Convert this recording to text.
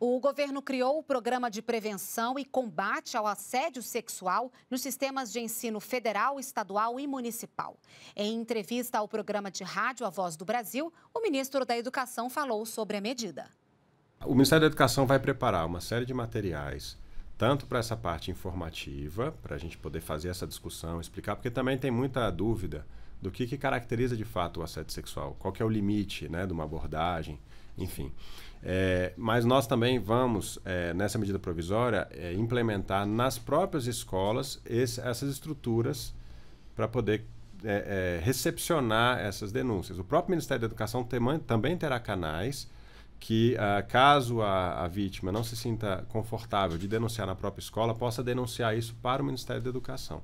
O governo criou o programa de prevenção e combate ao assédio sexual nos sistemas de ensino federal, estadual e municipal. Em entrevista ao programa de rádio A Voz do Brasil, o ministro da Educação falou sobre a medida. O Ministério da Educação vai preparar uma série de materiais, tanto para essa parte informativa, para a gente poder fazer essa discussão, explicar, porque também tem muita dúvida do que, que caracteriza de fato o assédio sexual, qual é o limite né, de uma abordagem, enfim. É, mas nós também vamos, é, nessa medida provisória, é, implementar nas próprias escolas esse, essas estruturas para poder recepcionar essas denúncias. O próprio Ministério da Educação tem, também terá canais que, ah, caso a, a vítima não se sinta confortável de denunciar na própria escola, possa denunciar isso para o Ministério da Educação.